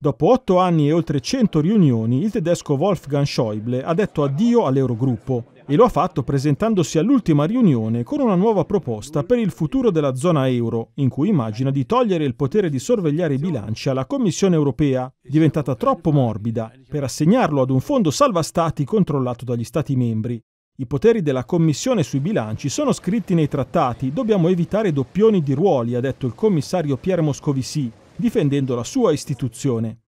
Dopo otto anni e oltre 100 riunioni, il tedesco Wolfgang Schäuble ha detto addio all'Eurogruppo e lo ha fatto presentandosi all'ultima riunione con una nuova proposta per il futuro della zona euro, in cui immagina di togliere il potere di sorvegliare i bilanci alla Commissione europea, diventata troppo morbida, per assegnarlo ad un fondo salva stati controllato dagli Stati membri. I poteri della Commissione sui bilanci sono scritti nei trattati, dobbiamo evitare doppioni di ruoli, ha detto il commissario Pierre Moscovici, difendendo la sua istituzione